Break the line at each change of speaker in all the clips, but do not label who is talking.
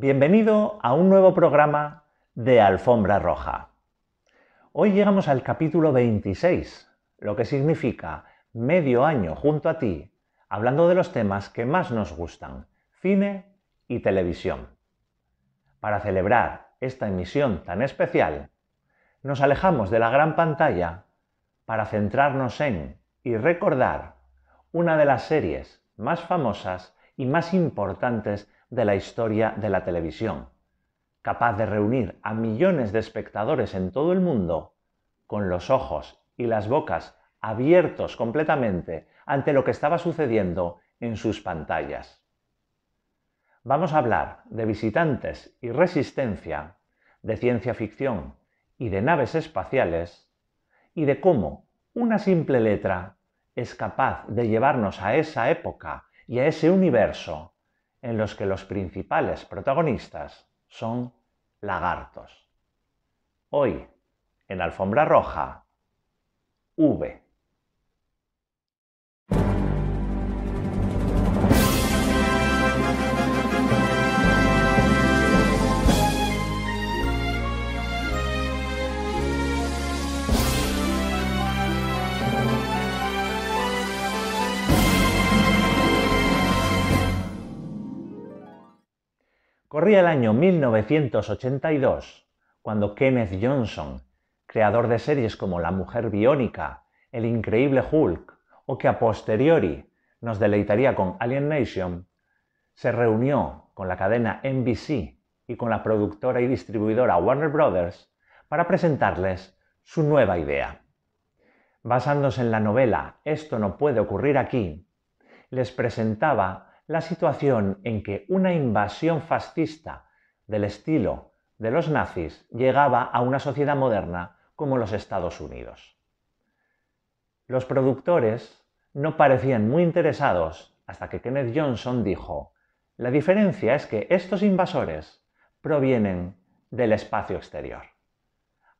Bienvenido a un nuevo programa de Alfombra Roja. Hoy llegamos al capítulo 26, lo que significa medio año junto a ti, hablando de los temas que más nos gustan, cine y televisión. Para celebrar esta emisión tan especial, nos alejamos de la gran pantalla para centrarnos en y recordar una de las series más famosas y más importantes de la historia de la televisión, capaz de reunir a millones de espectadores en todo el mundo con los ojos y las bocas abiertos completamente ante lo que estaba sucediendo en sus pantallas. Vamos a hablar de visitantes y resistencia, de ciencia ficción y de naves espaciales, y de cómo una simple letra es capaz de llevarnos a esa época y a ese universo en los que los principales protagonistas son lagartos. Hoy, en Alfombra Roja, V. Corría el año 1982, cuando Kenneth Johnson, creador de series como La Mujer Biónica, El Increíble Hulk o que a posteriori nos deleitaría con Alien Nation, se reunió con la cadena NBC y con la productora y distribuidora Warner Brothers para presentarles su nueva idea. Basándose en la novela Esto no puede ocurrir aquí, les presentaba la situación en que una invasión fascista del estilo de los nazis llegaba a una sociedad moderna como los Estados Unidos. Los productores no parecían muy interesados hasta que Kenneth Johnson dijo, la diferencia es que estos invasores provienen del espacio exterior.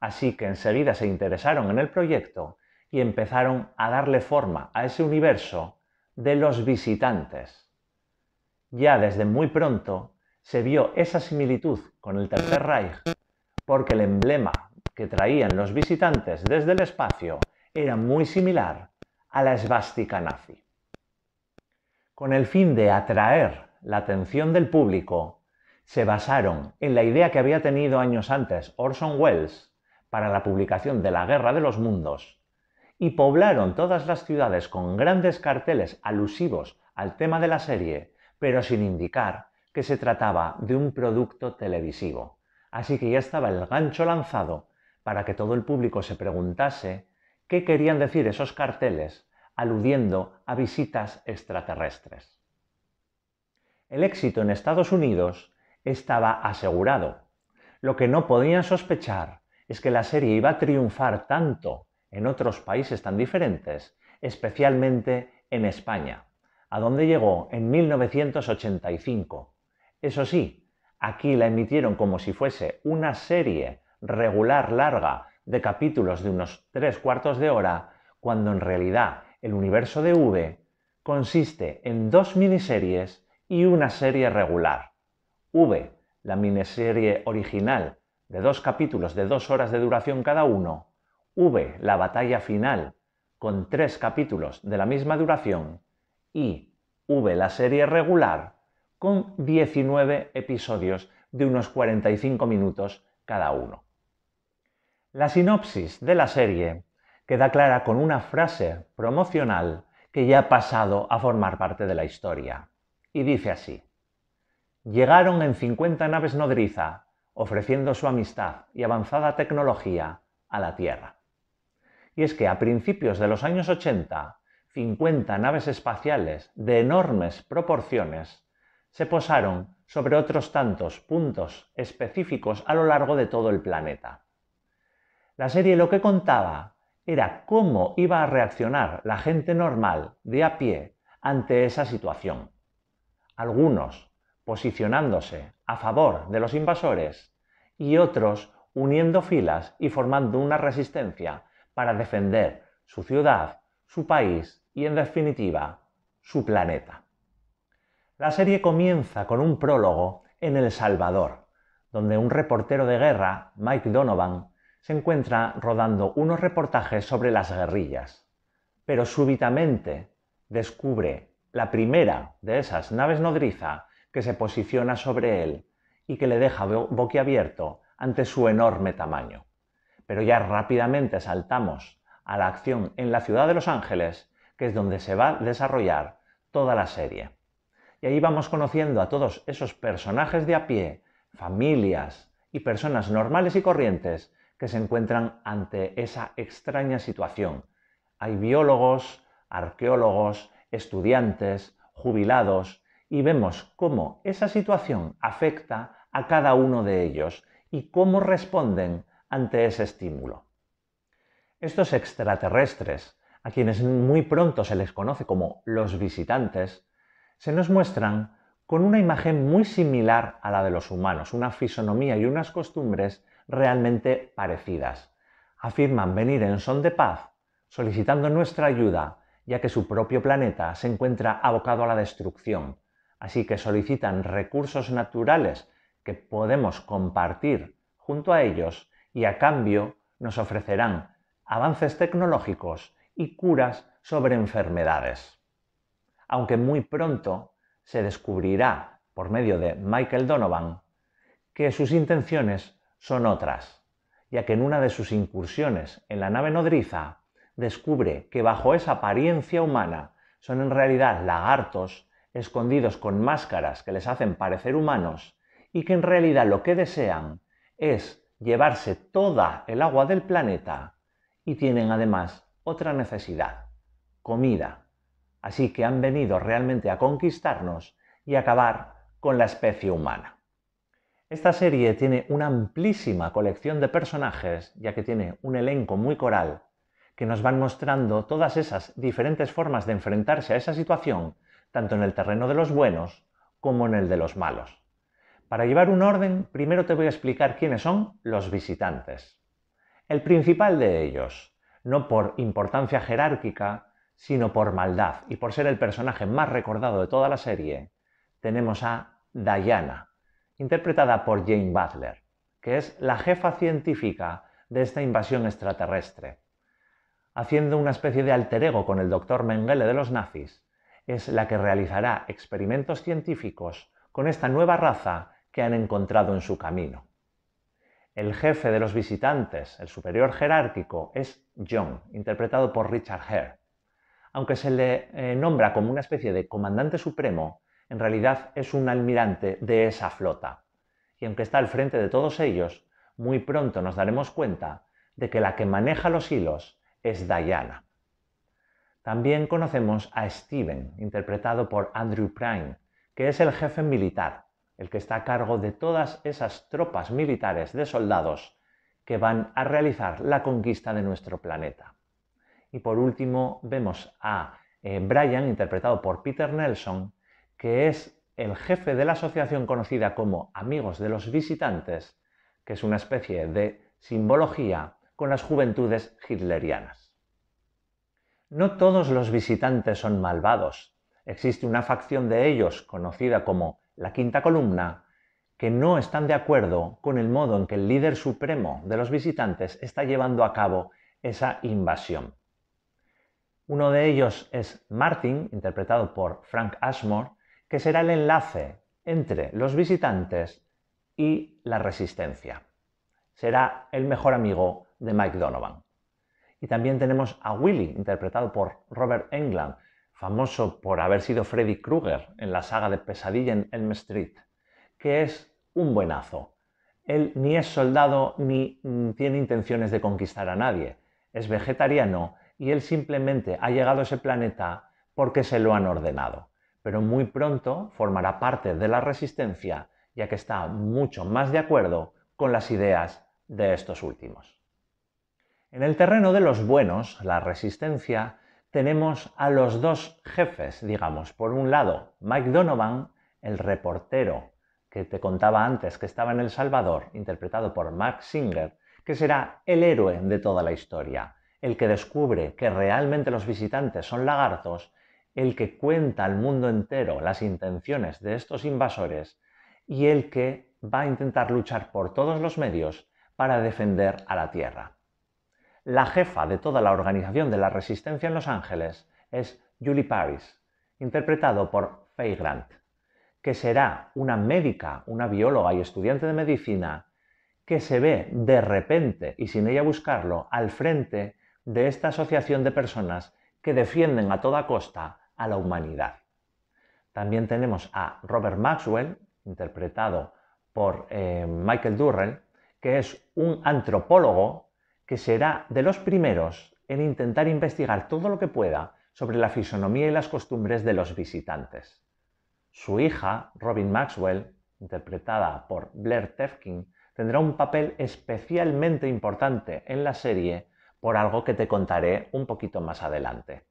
Así que enseguida se interesaron en el proyecto y empezaron a darle forma a ese universo de los visitantes, ya desde muy pronto se vio esa similitud con el Tercer Reich, porque el emblema que traían los visitantes desde el espacio era muy similar a la esvástica nazi. Con el fin de atraer la atención del público, se basaron en la idea que había tenido años antes Orson Welles para la publicación de La Guerra de los Mundos y poblaron todas las ciudades con grandes carteles alusivos al tema de la serie pero sin indicar que se trataba de un producto televisivo. Así que ya estaba el gancho lanzado para que todo el público se preguntase qué querían decir esos carteles aludiendo a visitas extraterrestres. El éxito en Estados Unidos estaba asegurado. Lo que no podían sospechar es que la serie iba a triunfar tanto en otros países tan diferentes, especialmente en España a donde llegó en 1985. Eso sí, aquí la emitieron como si fuese una serie regular larga de capítulos de unos tres cuartos de hora, cuando en realidad el universo de V consiste en dos miniseries y una serie regular. V, la miniserie original de dos capítulos de dos horas de duración cada uno, V, la batalla final, con tres capítulos de la misma duración, y V la serie regular con 19 episodios de unos 45 minutos cada uno. La sinopsis de la serie queda clara con una frase promocional que ya ha pasado a formar parte de la historia. Y dice así, llegaron en 50 naves nodriza ofreciendo su amistad y avanzada tecnología a la Tierra. Y es que a principios de los años 80, 50 naves espaciales de enormes proporciones se posaron sobre otros tantos puntos específicos a lo largo de todo el planeta. La serie lo que contaba era cómo iba a reaccionar la gente normal de a pie ante esa situación. Algunos posicionándose a favor de los invasores y otros uniendo filas y formando una resistencia para defender su ciudad, su país y en definitiva, su planeta. La serie comienza con un prólogo en El Salvador, donde un reportero de guerra, Mike Donovan, se encuentra rodando unos reportajes sobre las guerrillas, pero súbitamente descubre la primera de esas naves nodriza que se posiciona sobre él y que le deja boquiabierto ante su enorme tamaño. Pero ya rápidamente saltamos a la acción en la ciudad de Los Ángeles, que es donde se va a desarrollar toda la serie. Y ahí vamos conociendo a todos esos personajes de a pie, familias y personas normales y corrientes que se encuentran ante esa extraña situación. Hay biólogos, arqueólogos, estudiantes, jubilados, y vemos cómo esa situación afecta a cada uno de ellos y cómo responden ante ese estímulo. Estos extraterrestres a quienes muy pronto se les conoce como los visitantes, se nos muestran con una imagen muy similar a la de los humanos, una fisonomía y unas costumbres realmente parecidas. Afirman venir en son de paz, solicitando nuestra ayuda, ya que su propio planeta se encuentra abocado a la destrucción. Así que solicitan recursos naturales que podemos compartir junto a ellos y a cambio nos ofrecerán avances tecnológicos y curas sobre enfermedades. Aunque muy pronto se descubrirá, por medio de Michael Donovan, que sus intenciones son otras, ya que en una de sus incursiones en la nave nodriza descubre que bajo esa apariencia humana son en realidad lagartos escondidos con máscaras que les hacen parecer humanos y que en realidad lo que desean es llevarse toda el agua del planeta y tienen además otra necesidad, comida. Así que han venido realmente a conquistarnos y acabar con la especie humana. Esta serie tiene una amplísima colección de personajes, ya que tiene un elenco muy coral, que nos van mostrando todas esas diferentes formas de enfrentarse a esa situación, tanto en el terreno de los buenos como en el de los malos. Para llevar un orden, primero te voy a explicar quiénes son los visitantes. El principal de ellos, no por importancia jerárquica, sino por maldad. Y por ser el personaje más recordado de toda la serie, tenemos a Diana, interpretada por Jane Butler, que es la jefa científica de esta invasión extraterrestre. Haciendo una especie de alter ego con el doctor Mengele de los nazis, es la que realizará experimentos científicos con esta nueva raza que han encontrado en su camino. El jefe de los visitantes, el superior jerárquico, es John, interpretado por Richard Hare. Aunque se le eh, nombra como una especie de comandante supremo, en realidad es un almirante de esa flota. Y aunque está al frente de todos ellos, muy pronto nos daremos cuenta de que la que maneja los hilos es Diana. También conocemos a Steven, interpretado por Andrew Prime, que es el jefe militar, el que está a cargo de todas esas tropas militares de soldados que van a realizar la conquista de nuestro planeta. Y por último, vemos a eh, Brian, interpretado por Peter Nelson, que es el jefe de la asociación conocida como Amigos de los Visitantes, que es una especie de simbología con las juventudes hitlerianas. No todos los visitantes son malvados. Existe una facción de ellos conocida como la quinta columna, que no están de acuerdo con el modo en que el líder supremo de los visitantes está llevando a cabo esa invasión. Uno de ellos es Martin, interpretado por Frank Ashmore, que será el enlace entre los visitantes y la resistencia. Será el mejor amigo de Mike Donovan. Y también tenemos a Willie, interpretado por Robert Englund, famoso por haber sido Freddy Krueger en la saga de Pesadilla en Elm Street, que es un buenazo. Él ni es soldado ni mm, tiene intenciones de conquistar a nadie. Es vegetariano y él simplemente ha llegado a ese planeta porque se lo han ordenado. Pero muy pronto formará parte de la resistencia ya que está mucho más de acuerdo con las ideas de estos últimos. En el terreno de los buenos, la resistencia tenemos a los dos jefes, digamos. Por un lado, Mike Donovan, el reportero que te contaba antes que estaba en El Salvador, interpretado por Mark Singer, que será el héroe de toda la historia, el que descubre que realmente los visitantes son lagartos, el que cuenta al mundo entero las intenciones de estos invasores y el que va a intentar luchar por todos los medios para defender a la Tierra. La jefa de toda la organización de la resistencia en Los Ángeles es Julie Paris, interpretado por Faye Grant, que será una médica, una bióloga y estudiante de medicina que se ve de repente y sin ella buscarlo al frente de esta asociación de personas que defienden a toda costa a la humanidad. También tenemos a Robert Maxwell, interpretado por eh, Michael Durrell, que es un antropólogo que será de los primeros en intentar investigar todo lo que pueda sobre la fisonomía y las costumbres de los visitantes. Su hija, Robin Maxwell, interpretada por Blair Tefkin, tendrá un papel especialmente importante en la serie por algo que te contaré un poquito más adelante.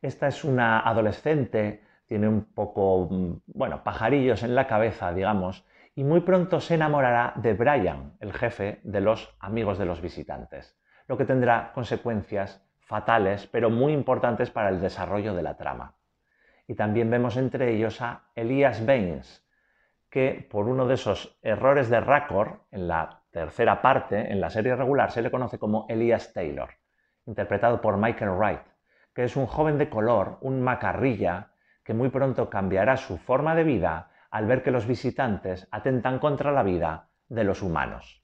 Esta es una adolescente, tiene un poco, mm, bueno, pajarillos en la cabeza, digamos, y muy pronto se enamorará de Brian, el jefe de los amigos de los visitantes, lo que tendrá consecuencias fatales pero muy importantes para el desarrollo de la trama. Y también vemos entre ellos a Elias Baines, que por uno de esos errores de Raccord en la tercera parte, en la serie regular, se le conoce como Elias Taylor, interpretado por Michael Wright, que es un joven de color, un macarrilla, que muy pronto cambiará su forma de vida al ver que los visitantes atentan contra la vida de los humanos.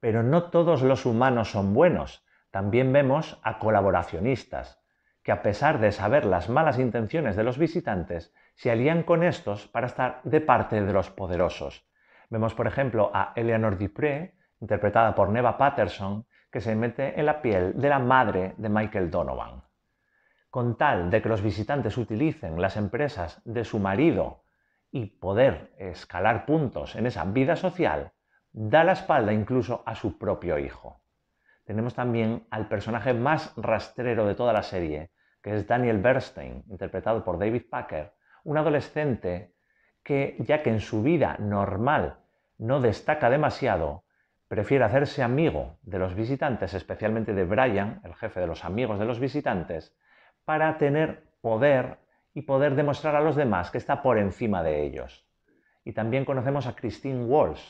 Pero no todos los humanos son buenos. También vemos a colaboracionistas, que a pesar de saber las malas intenciones de los visitantes, se alían con estos para estar de parte de los poderosos. Vemos, por ejemplo, a Eleanor Dupré, interpretada por Neva Patterson, que se mete en la piel de la madre de Michael Donovan. Con tal de que los visitantes utilicen las empresas de su marido y poder escalar puntos en esa vida social, da la espalda incluso a su propio hijo. Tenemos también al personaje más rastrero de toda la serie, que es Daniel Bernstein, interpretado por David Packer, un adolescente que, ya que en su vida normal no destaca demasiado, prefiere hacerse amigo de los visitantes, especialmente de Brian, el jefe de los amigos de los visitantes, para tener poder y poder demostrar a los demás que está por encima de ellos. Y también conocemos a Christine Walsh,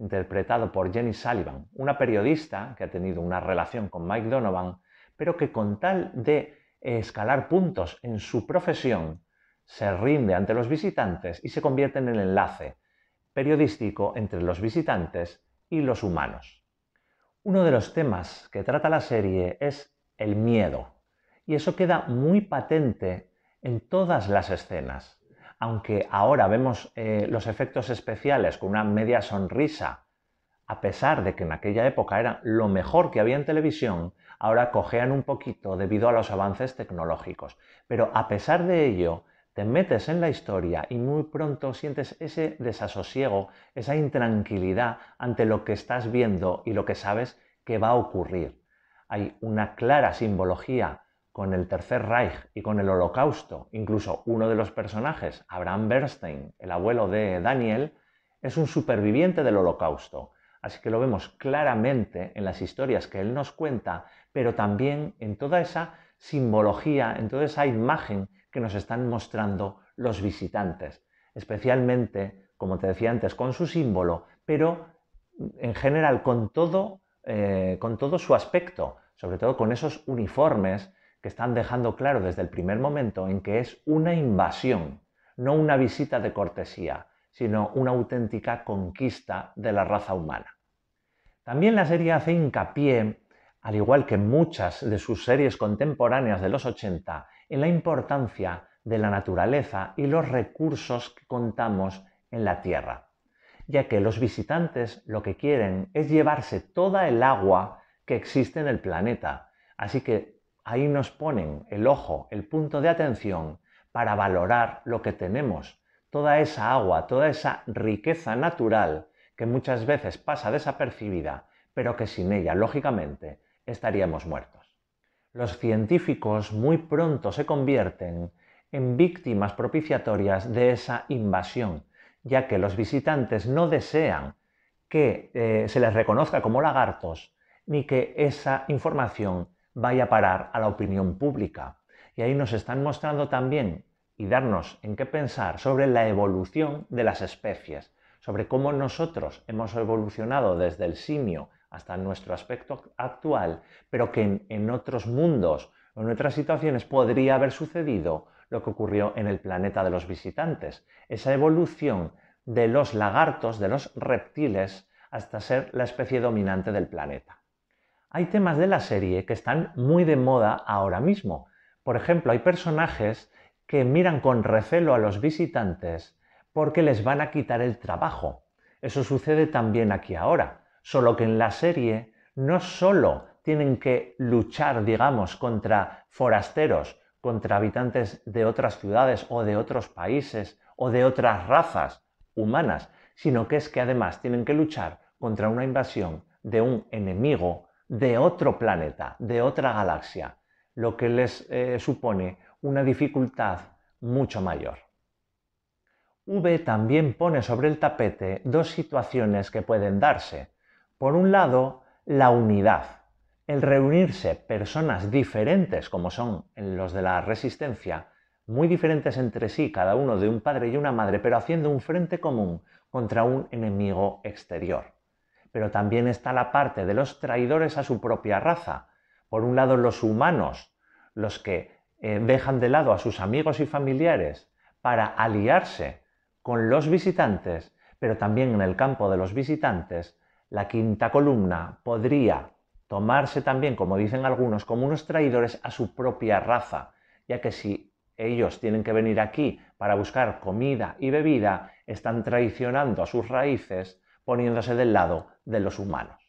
interpretado por Jenny Sullivan, una periodista que ha tenido una relación con Mike Donovan, pero que con tal de eh, escalar puntos en su profesión, se rinde ante los visitantes y se convierte en el enlace periodístico entre los visitantes y los humanos. Uno de los temas que trata la serie es el miedo, y eso queda muy patente en todas las escenas. Aunque ahora vemos eh, los efectos especiales con una media sonrisa, a pesar de que en aquella época era lo mejor que había en televisión, ahora cojean un poquito debido a los avances tecnológicos. Pero a pesar de ello, te metes en la historia y muy pronto sientes ese desasosiego, esa intranquilidad ante lo que estás viendo y lo que sabes que va a ocurrir. Hay una clara simbología con el Tercer Reich y con el Holocausto. Incluso uno de los personajes, Abraham Bernstein, el abuelo de Daniel, es un superviviente del Holocausto. Así que lo vemos claramente en las historias que él nos cuenta, pero también en toda esa simbología, en toda esa imagen que nos están mostrando los visitantes. Especialmente, como te decía antes, con su símbolo, pero en general con todo, eh, con todo su aspecto, sobre todo con esos uniformes que están dejando claro desde el primer momento en que es una invasión, no una visita de cortesía, sino una auténtica conquista de la raza humana. También la serie hace hincapié, al igual que muchas de sus series contemporáneas de los 80, en la importancia de la naturaleza y los recursos que contamos en la Tierra, ya que los visitantes lo que quieren es llevarse toda el agua que existe en el planeta, así que ahí nos ponen el ojo, el punto de atención para valorar lo que tenemos, toda esa agua, toda esa riqueza natural que muchas veces pasa desapercibida, pero que sin ella, lógicamente, estaríamos muertos. Los científicos muy pronto se convierten en víctimas propiciatorias de esa invasión, ya que los visitantes no desean que eh, se les reconozca como lagartos ni que esa información vaya a parar a la opinión pública. Y ahí nos están mostrando también y darnos en qué pensar sobre la evolución de las especies, sobre cómo nosotros hemos evolucionado desde el simio hasta nuestro aspecto actual, pero que en, otros mundos o en otras situaciones podría haber sucedido lo que ocurrió en el planeta de los visitantes, esa evolución de los lagartos, de los reptiles, hasta ser la especie dominante del planeta hay temas de la serie que están muy de moda ahora mismo. Por ejemplo, hay personajes que miran con recelo a los visitantes porque les van a quitar el trabajo. Eso sucede también aquí ahora, solo que en la serie no solo tienen que luchar, digamos, contra forasteros, contra habitantes de otras ciudades o de otros países o de otras razas humanas, sino que es que además tienen que luchar contra una invasión de un enemigo de otro planeta, de otra galaxia, lo que les eh, supone una dificultad mucho mayor. V también pone sobre el tapete dos situaciones que pueden darse. Por un lado, la unidad, el reunirse personas diferentes como son los de la resistencia, muy diferentes entre sí, cada uno de un padre y una madre, pero haciendo un frente común contra un enemigo exterior pero también está la parte de los traidores a su propia raza. Por un lado, los humanos, los que eh, dejan de lado a sus amigos y familiares para aliarse con los visitantes, pero también en el campo de los visitantes, la quinta columna podría tomarse también, como dicen algunos, como unos traidores a su propia raza, ya que si ellos tienen que venir aquí para buscar comida y bebida, están traicionando a sus raíces, poniéndose del lado de los humanos.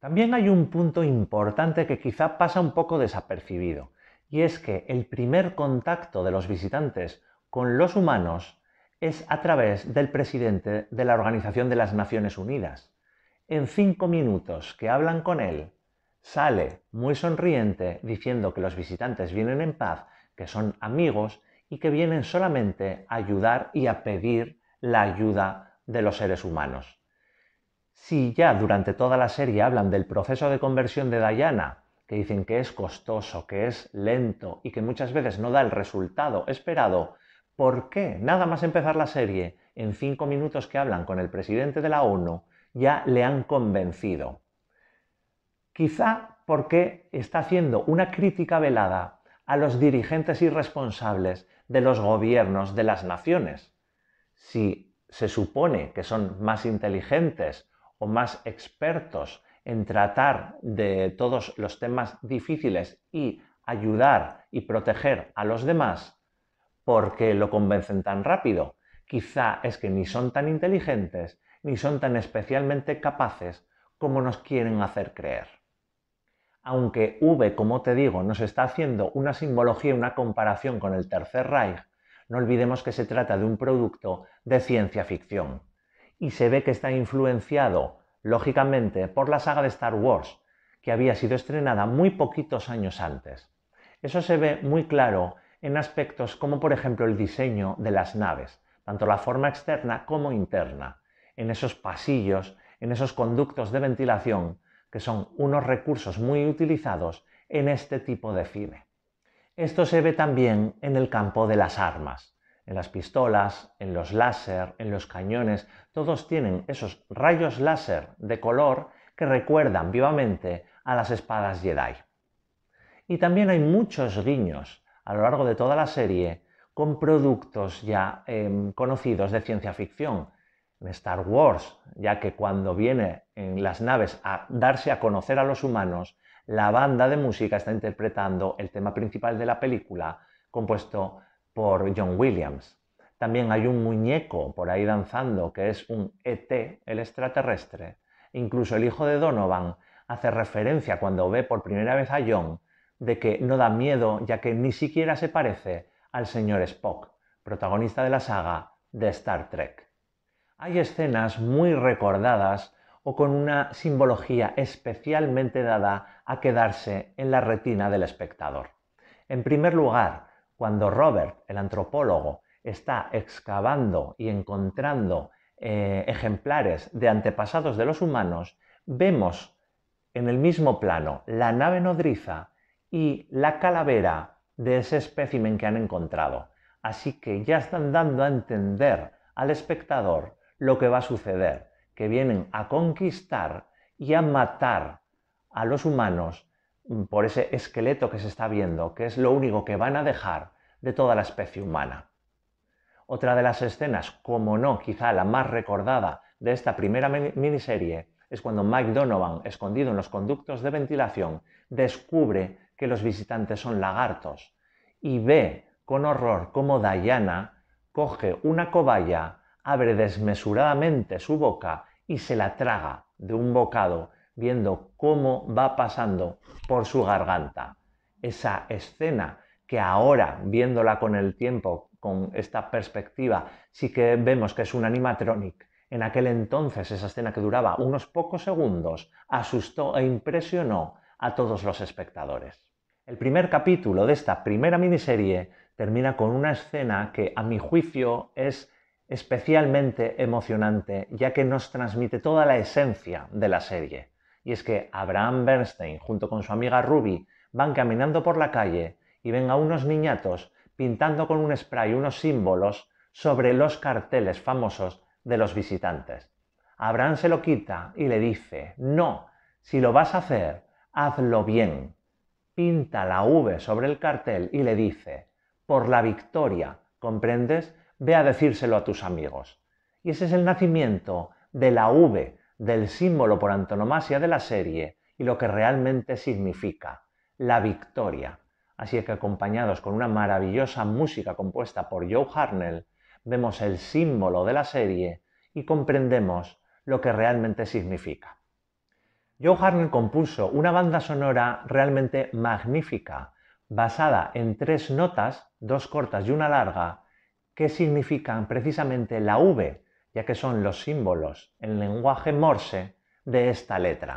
También hay un punto importante que quizá pasa un poco desapercibido, y es que el primer contacto de los visitantes con los humanos es a través del presidente de la Organización de las Naciones Unidas. En cinco minutos que hablan con él, sale muy sonriente diciendo que los visitantes vienen en paz, que son amigos y que vienen solamente a ayudar y a pedir la ayuda de los seres humanos. Si ya durante toda la serie hablan del proceso de conversión de Dayana, que dicen que es costoso, que es lento y que muchas veces no da el resultado esperado, ¿por qué nada más empezar la serie, en cinco minutos que hablan con el presidente de la ONU, ya le han convencido? Quizá porque está haciendo una crítica velada a los dirigentes irresponsables de los gobiernos de las naciones. Si se supone que son más inteligentes o más expertos en tratar de todos los temas difíciles y ayudar y proteger a los demás, porque lo convencen tan rápido? Quizá es que ni son tan inteligentes ni son tan especialmente capaces como nos quieren hacer creer. Aunque V, como te digo, nos está haciendo una simbología, y una comparación con el Tercer Reich, no olvidemos que se trata de un producto de ciencia ficción y se ve que está influenciado, lógicamente, por la saga de Star Wars, que había sido estrenada muy poquitos años antes. Eso se ve muy claro en aspectos como por ejemplo el diseño de las naves, tanto la forma externa como interna, en esos pasillos, en esos conductos de ventilación, que son unos recursos muy utilizados en este tipo de cine. Esto se ve también en el campo de las armas en las pistolas, en los láser, en los cañones, todos tienen esos rayos láser de color que recuerdan vivamente a las espadas Jedi. Y también hay muchos guiños a lo largo de toda la serie con productos ya em, conocidos de ciencia ficción. En Star Wars, ya que cuando viene en las naves a darse a conocer a los humanos, la banda de música está interpretando el tema principal de la película, compuesto por John Williams. También hay un muñeco por ahí danzando que es un ET, el extraterrestre. Incluso el hijo de Donovan hace referencia cuando ve por primera vez a John de que no da miedo ya que ni siquiera se parece al señor Spock, protagonista de la saga de Star Trek. Hay escenas muy recordadas o con una simbología especialmente dada a quedarse en la retina del espectador. En primer lugar, cuando Robert, el antropólogo, está excavando y encontrando eh, ejemplares de antepasados de los humanos, vemos en el mismo plano la nave nodriza y la calavera de ese espécimen que han encontrado. Así que ya están dando a entender al espectador lo que va a suceder, que vienen a conquistar y a matar a los humanos Mm, por ese esqueleto que se está viendo, que es lo único que van a dejar de toda la especie humana. Otra de las escenas, como no, quizá la más recordada de esta primera miniserie, es cuando Mike Donovan, escondido en los conductos de ventilación, descubre que los visitantes son lagartos y ve con horror cómo Diana coge una cobaya, abre desmesuradamente su boca y se la traga de un bocado viendo cómo va pasando por su garganta esa escena que ahora, viéndola con el tiempo, con esta perspectiva, sí que vemos que es un animatronic. En aquel entonces esa escena que duraba unos pocos segundos asustó e impresionó a todos los espectadores. El primer capítulo de esta primera miniserie termina con una escena que a mi juicio es especialmente emocionante ya que nos transmite toda la esencia de la serie. Y es que Abraham Bernstein junto con su amiga Ruby van caminando por la calle y ven a unos niñatos pintando con un spray unos símbolos sobre los carteles famosos de los visitantes. Abraham se lo quita y le dice, no, si lo vas a hacer, hazlo bien. Pinta la V sobre el cartel y le dice, por la victoria, ¿comprendes? Ve a decírselo a tus amigos. Y ese es el nacimiento de la V del símbolo por antonomasia de la serie y lo que realmente significa, la victoria. Así que acompañados con una maravillosa música compuesta por Joe Harnell, vemos el símbolo de la serie y comprendemos lo que realmente significa. Joe Harnell compuso una banda sonora realmente magnífica, basada en tres notas, dos cortas y una larga, que significan precisamente la V ya que son los símbolos en lenguaje morse de esta letra.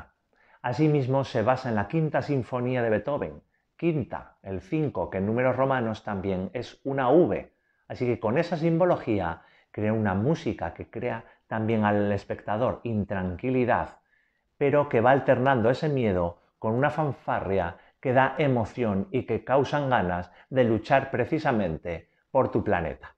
Asimismo, se basa en la quinta sinfonía de Beethoven. Quinta, el 5, que en números romanos también es una V. Así que con esa simbología crea una música que crea también al espectador intranquilidad, pero que va alternando ese miedo con una fanfarria que da emoción y que causan ganas de luchar precisamente por tu planeta.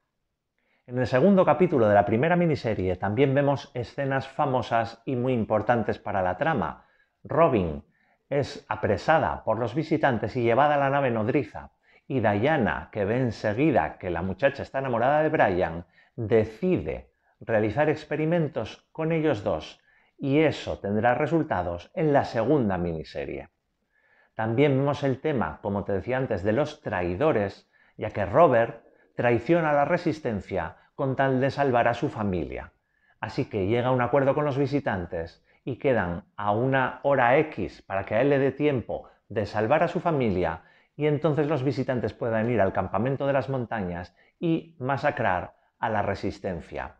En el segundo capítulo de la primera miniserie también vemos escenas famosas y muy importantes para la trama. Robin es apresada por los visitantes y llevada a la nave nodriza. Y Diana, que ve enseguida que la muchacha está enamorada de Brian, decide realizar experimentos con ellos dos y eso tendrá resultados en la segunda miniserie. También vemos el tema, como te decía antes, de los traidores, ya que Robert traiciona la resistencia con tal de salvar a su familia. Así que llega a un acuerdo con los visitantes y quedan a una hora X para que a él le dé tiempo de salvar a su familia y entonces los visitantes puedan ir al campamento de las montañas y masacrar a la resistencia.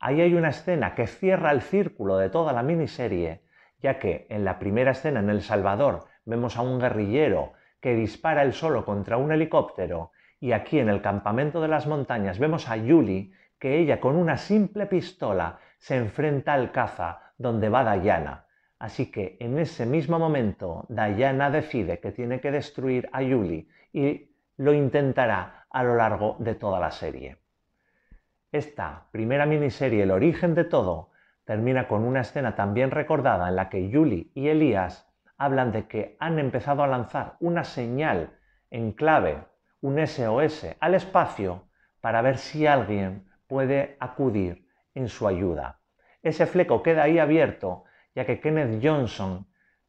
Ahí hay una escena que cierra el círculo de toda la miniserie, ya que en la primera escena en El Salvador vemos a un guerrillero que dispara el solo contra un helicóptero y aquí en el campamento de las montañas vemos a Yuli, que ella con una simple pistola se enfrenta al caza donde va Dayana. Así que en ese mismo momento Dayana decide que tiene que destruir a Yuli y lo intentará a lo largo de toda la serie. Esta primera miniserie, El origen de todo, termina con una escena también recordada en la que Yuli y Elías hablan de que han empezado a lanzar una señal en clave un SOS al espacio para ver si alguien puede acudir en su ayuda. Ese fleco queda ahí abierto ya que Kenneth Johnson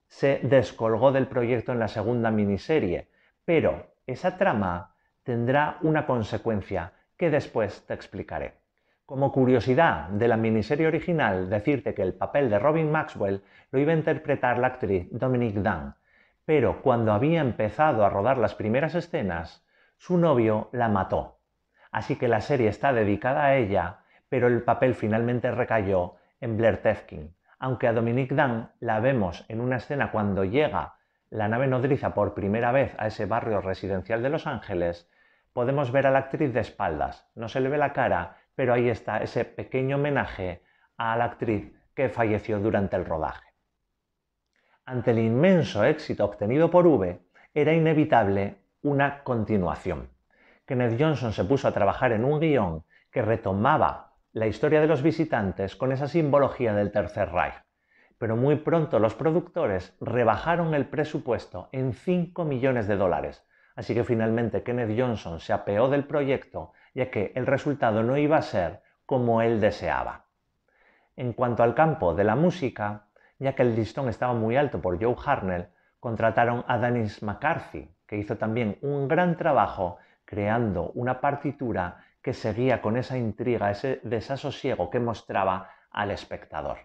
se descolgó del proyecto en la segunda miniserie, pero esa trama tendrá una consecuencia que después te explicaré. Como curiosidad de la miniserie original, decirte que el papel de Robin Maxwell lo iba a interpretar la actriz Dominique Dunn, pero cuando había empezado a rodar las primeras escenas, su novio la mató, así que la serie está dedicada a ella, pero el papel finalmente recayó en Blair Tefkin. Aunque a Dominique Dan la vemos en una escena cuando llega la nave nodriza por primera vez a ese barrio residencial de Los Ángeles, podemos ver a la actriz de espaldas. No se le ve la cara, pero ahí está ese pequeño homenaje a la actriz que falleció durante el rodaje. Ante el inmenso éxito obtenido por V, era inevitable una continuación. Kenneth Johnson se puso a trabajar en un guión que retomaba la historia de los visitantes con esa simbología del Tercer Reich. Pero muy pronto los productores rebajaron el presupuesto en 5 millones de dólares. Así que finalmente Kenneth Johnson se apeó del proyecto ya que el resultado no iba a ser como él deseaba. En cuanto al campo de la música, ya que el listón estaba muy alto por Joe Harnell, contrataron a Dennis McCarthy, que hizo también un gran trabajo creando una partitura que seguía con esa intriga, ese desasosiego que mostraba al espectador.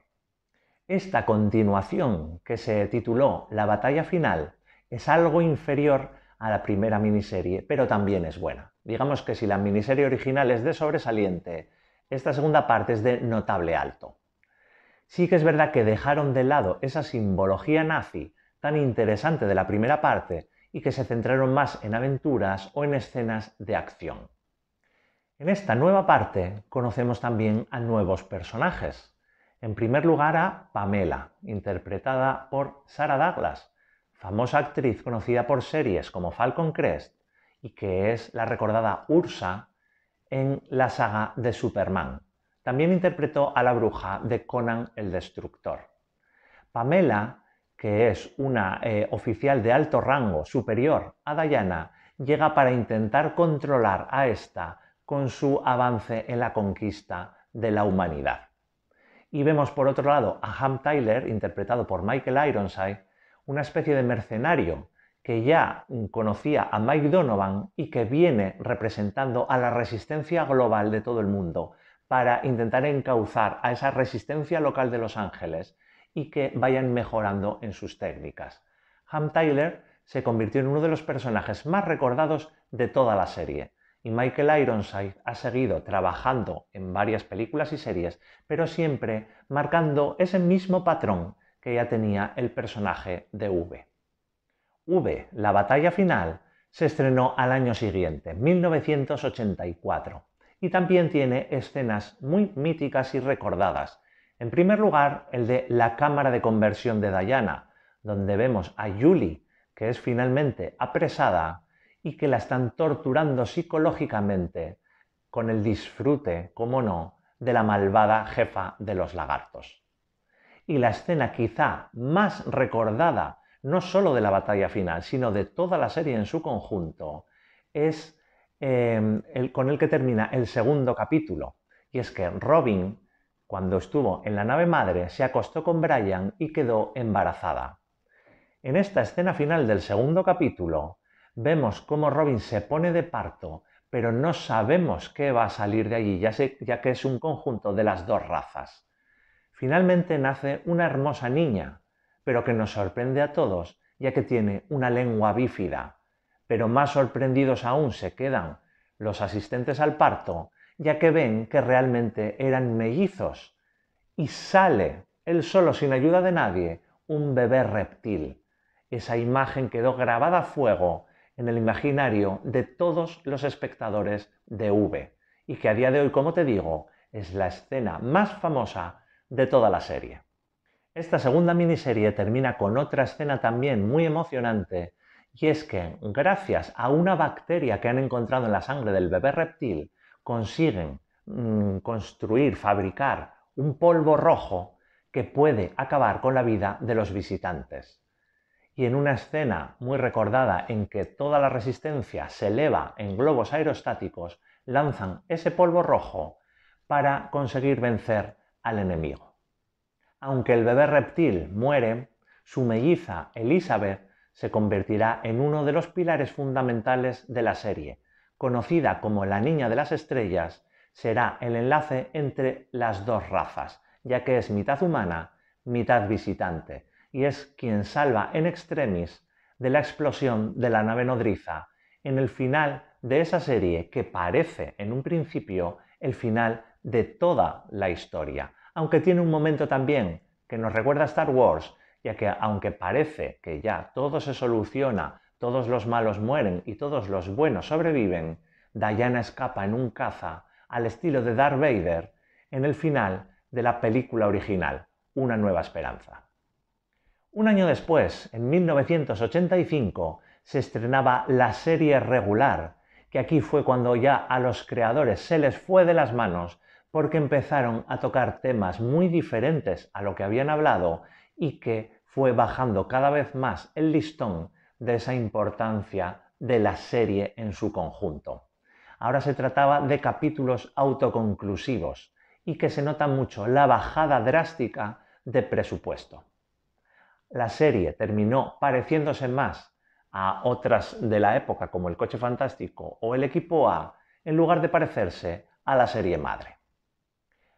Esta continuación, que se tituló La batalla final, es algo inferior a la primera miniserie, pero también es buena. Digamos que si la miniserie original es de sobresaliente, esta segunda parte es de notable alto. Sí que es verdad que dejaron de lado esa simbología nazi tan interesante de la primera parte y que se centraron más en aventuras o en escenas de acción. En esta nueva parte conocemos también a nuevos personajes. En primer lugar a Pamela, interpretada por Sarah Douglas, famosa actriz conocida por series como Falcon Crest y que es la recordada Ursa en la saga de Superman. También interpretó a la bruja de Conan el Destructor. Pamela que es una eh, oficial de alto rango superior a Dayana, llega para intentar controlar a esta con su avance en la conquista de la humanidad. Y vemos por otro lado a Ham Tyler, interpretado por Michael Ironside, una especie de mercenario que ya conocía a Mike Donovan y que viene representando a la resistencia global de todo el mundo para intentar encauzar a esa resistencia local de Los Ángeles y que vayan mejorando en sus técnicas. Ham Tyler se convirtió en uno de los personajes más recordados de toda la serie y Michael Ironside ha seguido trabajando en varias películas y series, pero siempre marcando ese mismo patrón que ya tenía el personaje de V. V, la batalla final, se estrenó al año siguiente, 1984, y también tiene escenas muy míticas y recordadas, en primer lugar, el de la cámara de conversión de Dayana, donde vemos a Julie, que es finalmente apresada y que la están torturando psicológicamente con el disfrute, como no, de la malvada jefa de los lagartos. Y la escena quizá más recordada, no solo de la batalla final, sino de toda la serie en su conjunto, es eh, con el que termina el segundo capítulo. Y es que Robin cuando estuvo en la nave madre se acostó con Brian y quedó embarazada. En esta escena final del segundo capítulo vemos cómo Robin se pone de parto, pero no sabemos qué va a salir de allí, ya, ya que es un conjunto de las dos razas. Finalmente nace una hermosa niña, pero que nos sorprende a todos, ya que tiene una lengua bífida. Pero más sorprendidos aún se quedan los asistentes al parto ya que ven que realmente eran mellizos y sale, él solo sin ayuda de nadie, un bebé reptil. Esa imagen quedó grabada a fuego en el imaginario de todos los espectadores de V y que a día de hoy, como te digo, es la escena más famosa de toda la serie. Esta segunda miniserie termina con otra escena también muy emocionante, y es que, gracias a una bacteria que han encontrado en la sangre del bebé reptil, consiguen mm, construir, fabricar un polvo rojo que puede acabar con la vida de los visitantes. Y en una escena muy recordada en que toda la resistencia se eleva en globos aerostáticos, lanzan ese polvo rojo para conseguir vencer al enemigo. Aunque el bebé reptil muere, su melliza Elizabeth se convertirá en uno de los pilares fundamentales de la serie, conocida como la Niña de las Estrellas, será el enlace entre las dos razas, ya que es mitad humana, mitad visitante, y es quien salva en extremis de la explosión de la nave nodriza en el final de esa serie que parece en un principio el final de toda la historia, aunque tiene un momento también que nos recuerda a Star Wars, ya que aunque parece que ya todo se soluciona todos los malos mueren y todos los buenos sobreviven, Diana escapa en un caza al estilo de Darth Vader en el final de la película original, Una nueva esperanza. Un año después, en 1985, se estrenaba la serie regular, que aquí fue cuando ya a los creadores se les fue de las manos porque empezaron a tocar temas muy diferentes a lo que habían hablado y que fue bajando cada vez más el listón de esa importancia de la serie en su conjunto. Ahora se trataba de capítulos autoconclusivos y que se nota mucho la bajada drástica de presupuesto. La serie terminó pareciéndose más a otras de la época como El Coche Fantástico o El Equipo A en lugar de parecerse a la serie madre.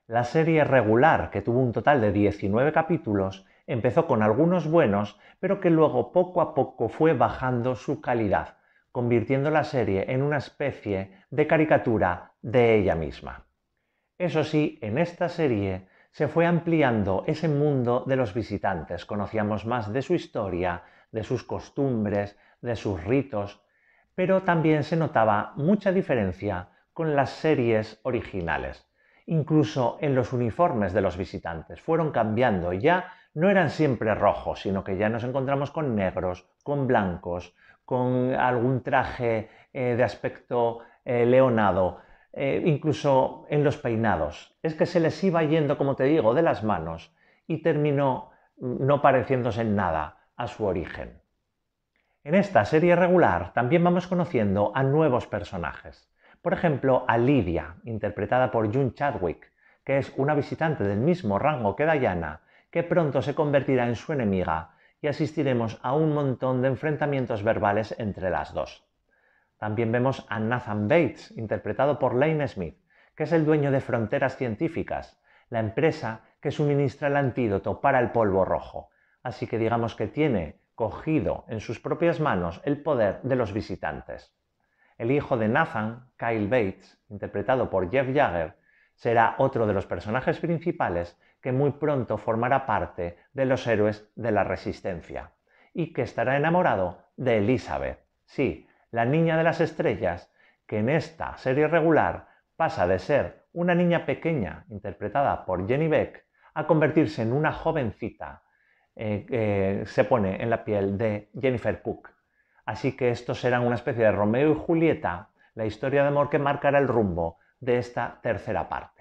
La serie regular, que tuvo un total de 19 capítulos, empezó con algunos buenos, pero que luego poco a poco fue bajando su calidad, convirtiendo la serie en una especie de caricatura de ella misma. Eso sí, en esta serie se fue ampliando ese mundo de los visitantes, conocíamos más de su historia, de sus costumbres, de sus ritos, pero también se notaba mucha diferencia con las series originales. Incluso en los uniformes de los visitantes fueron cambiando ya no eran siempre rojos, sino que ya nos encontramos con negros, con blancos, con algún traje eh, de aspecto eh, leonado, eh, incluso en los peinados. Es que se les iba yendo, como te digo, de las manos y terminó mm, no pareciéndose en nada a su origen. En esta serie regular también vamos conociendo a nuevos personajes. Por ejemplo, a Lidia, interpretada por June Chadwick, que es una visitante del mismo rango que Diana, que pronto se convertirá en su enemiga y asistiremos a un montón de enfrentamientos verbales entre las dos. También vemos a Nathan Bates, interpretado por Lane Smith, que es el dueño de Fronteras Científicas, la empresa que suministra el antídoto para el polvo rojo. Así que digamos que tiene cogido en sus propias manos el poder de los visitantes. El hijo de Nathan, Kyle Bates, interpretado por Jeff Jagger, será otro de los personajes principales que muy pronto formará parte de los héroes de la Resistencia y que estará enamorado de Elizabeth, sí, la niña de las estrellas, que en esta serie regular pasa de ser una niña pequeña interpretada por Jenny Beck a convertirse en una jovencita eh, se pone en la piel de Jennifer Cook. Así que estos serán una especie de Romeo y Julieta, la historia de amor que marcará el rumbo de esta tercera parte.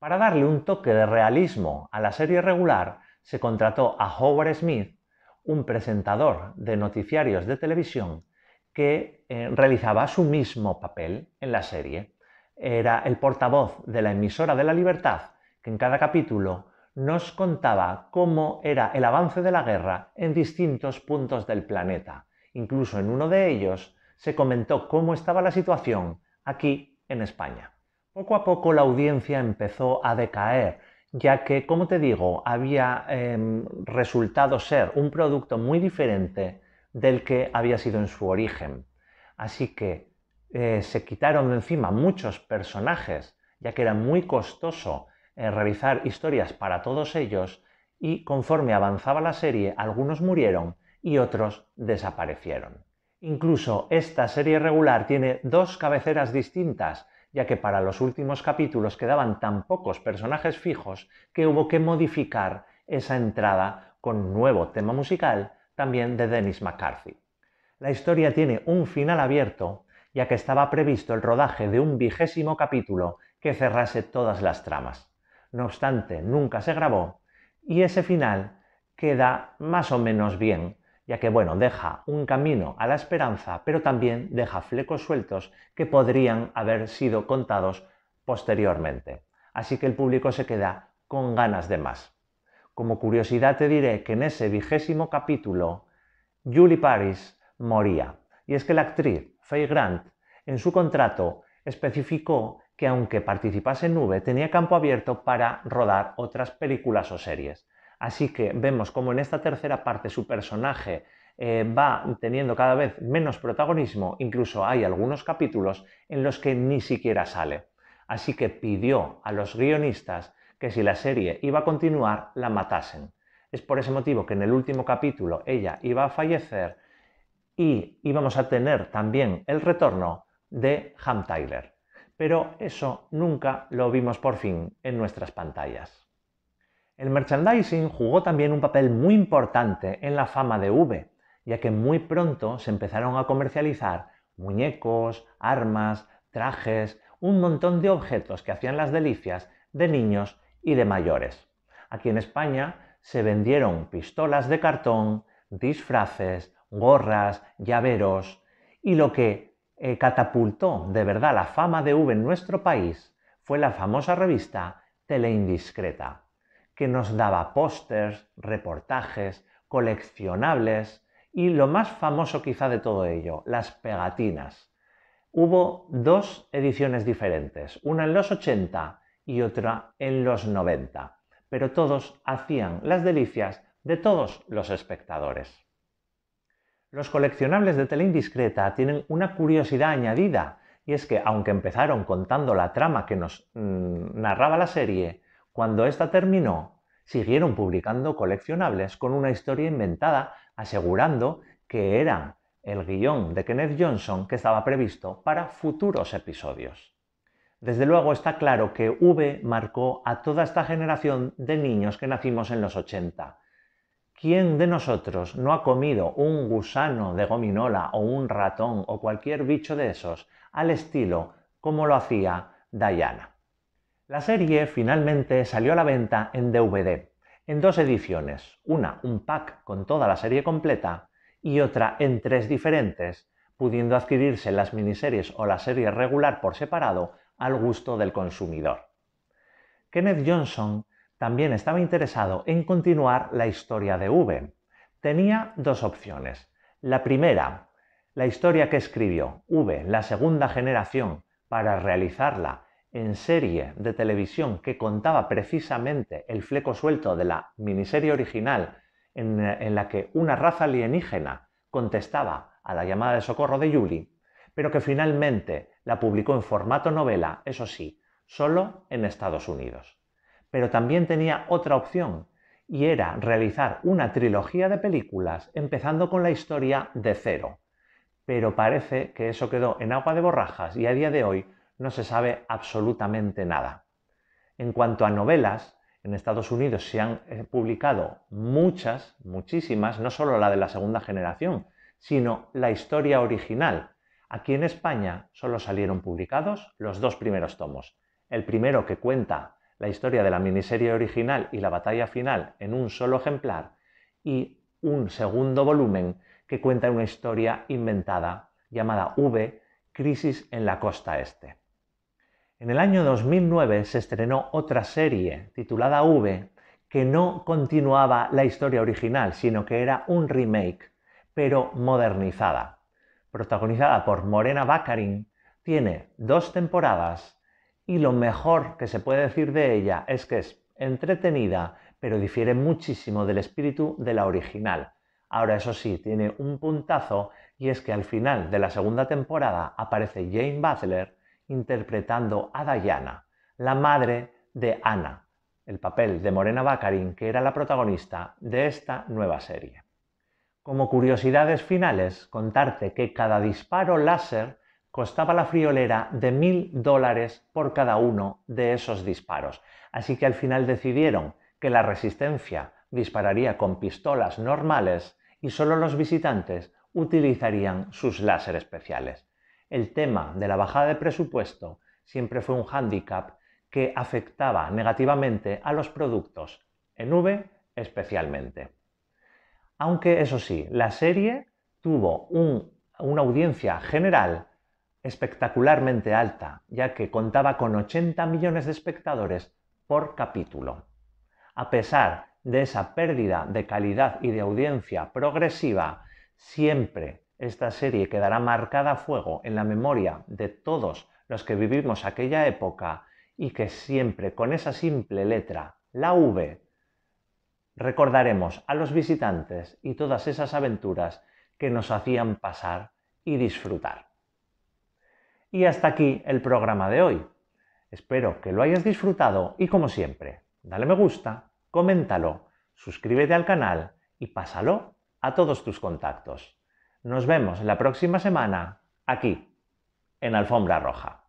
Para darle un toque de realismo a la serie regular, se contrató a Howard Smith, un presentador de noticiarios de televisión que eh, realizaba su mismo papel en la serie. Era el portavoz de la emisora de la libertad que en cada capítulo nos contaba cómo era el avance de la guerra en distintos puntos del planeta. Incluso en uno de ellos se comentó cómo estaba la situación aquí en España. Poco a poco la audiencia empezó a decaer, ya que, como te digo, había em, resultado ser un producto muy diferente del que había sido en su origen. Así que eh, se quitaron de encima muchos personajes, ya que era muy costoso eh, realizar historias para todos ellos, y conforme avanzaba la serie, algunos murieron y otros desaparecieron. Incluso esta serie regular tiene dos cabeceras distintas, ya que para los últimos capítulos quedaban tan pocos personajes fijos que hubo que modificar esa entrada con un nuevo tema musical, también de Dennis McCarthy. La historia tiene un final abierto, ya que estaba previsto el rodaje de un vigésimo capítulo que cerrase todas las tramas. No obstante, nunca se grabó y ese final queda más o menos bien ya que bueno, deja un camino a la esperanza, pero también deja flecos sueltos que podrían haber sido contados posteriormente. Así que el público se queda con ganas de más. Como curiosidad te diré que en ese vigésimo capítulo, Julie Paris moría. Y es que la actriz Faye Grant, en su contrato, especificó que aunque participase en Nube, tenía campo abierto para rodar otras películas o series. Así que vemos como en esta tercera parte su personaje eh, va teniendo cada vez menos protagonismo, incluso hay algunos capítulos en los que ni siquiera sale. Así que pidió a los guionistas que si la serie iba a continuar, la matasen. Es por ese motivo que en el último capítulo ella iba a fallecer y íbamos a tener también el retorno de Ham Tyler. Pero eso nunca lo vimos por fin en nuestras pantallas. El merchandising jugó también un papel muy importante en la fama de V, ya que muy pronto se empezaron a comercializar muñecos, armas, trajes, un montón de objetos que hacían las delicias de niños y de mayores. Aquí en España se vendieron pistolas de cartón, disfraces, gorras, llaveros y lo que eh, catapultó de verdad la fama de V en nuestro país fue la famosa revista Teleindiscreta que nos daba pósters, reportajes, coleccionables y lo más famoso quizá de todo ello, las pegatinas. Hubo dos ediciones diferentes, una en los 80 y otra en los 90, pero todos hacían las delicias de todos los espectadores. Los coleccionables de Teleindiscreta indiscreta tienen una curiosidad añadida, y es que aunque empezaron contando la trama que nos mm, narraba la serie, cuando esta terminó, siguieron publicando coleccionables con una historia inventada asegurando que era el guión de Kenneth Johnson que estaba previsto para futuros episodios. Desde luego está claro que V marcó a toda esta generación de niños que nacimos en los 80. ¿Quién de nosotros no ha comido un gusano de gominola o un ratón o cualquier bicho de esos al estilo como lo hacía Diana? La serie finalmente salió a la venta en DVD, en dos ediciones, una un pack con toda la serie completa y otra en tres diferentes, pudiendo adquirirse las miniseries o la serie regular por separado al gusto del consumidor. Kenneth Johnson también estaba interesado en continuar la historia de V. Tenía dos opciones. La primera, la historia que escribió V, la segunda generación, para realizarla en serie de televisión que contaba precisamente el fleco suelto de la miniserie original en, eh, la que una raza alienígena contestaba a la llamada de socorro de Julie, pero que finalmente la publicó en formato novela, eso sí, solo en Estados Unidos. Pero también tenía otra opción, y era realizar una trilogía de películas empezando con la historia de cero. Pero parece que eso quedó en agua de borrajas y a día de hoy no se sabe absolutamente nada. En cuanto a novelas, en Estados Unidos se han eh, publicado muchas, muchísimas, no solo la de la segunda generación, sino la historia original. Aquí en España solo salieron publicados los dos primeros tomos. El primero que cuenta la historia de la miniserie original y la batalla final en un solo ejemplar y un segundo volumen que cuenta una historia inventada llamada V, Crisis en la Costa Este. En el año 2009 se estrenó otra serie titulada V, que no continuaba la historia original, sino que era un remake, pero modernizada. Protagonizada por Morena Baccarin, tiene dos temporadas y lo mejor que se puede decir de ella es que es entretenida, pero difiere muchísimo del espíritu de la original. Ahora eso sí, tiene un puntazo y es que al final de la segunda temporada aparece Jane Butler interpretando a Dayana, la madre de Ana, el papel de Morena Baccarin, que era la protagonista de esta nueva serie. Como curiosidades finales, contarte que cada disparo láser costaba la friolera de mil dólares por cada uno de esos disparos. Así que al final decidieron que la resistencia dispararía con pistolas normales y solo los visitantes utilizarían sus láser especiales el tema de la bajada de presupuesto siempre fue un hándicap que afectaba negativamente a los productos, en V especialmente. Aunque eso sí, la serie tuvo una audiencia general espectacularmente alta, ya que contaba con 80 millones de espectadores por capítulo. A pesar de esa pérdida de calidad y de audiencia progresiva, siempre esta serie quedará marcada a fuego en la memoria de todos los que vivimos aquella época y que siempre con esa simple letra, la V, recordaremos a los visitantes y todas esas aventuras que nos hacían pasar y disfrutar. Y hasta aquí el programa de hoy. Espero que lo hayas disfrutado y como siempre, dale me gusta, coméntalo, suscríbete al canal y pásalo a todos tus contactos. Nos vemos la próxima semana aquí, en Alfombra Roja.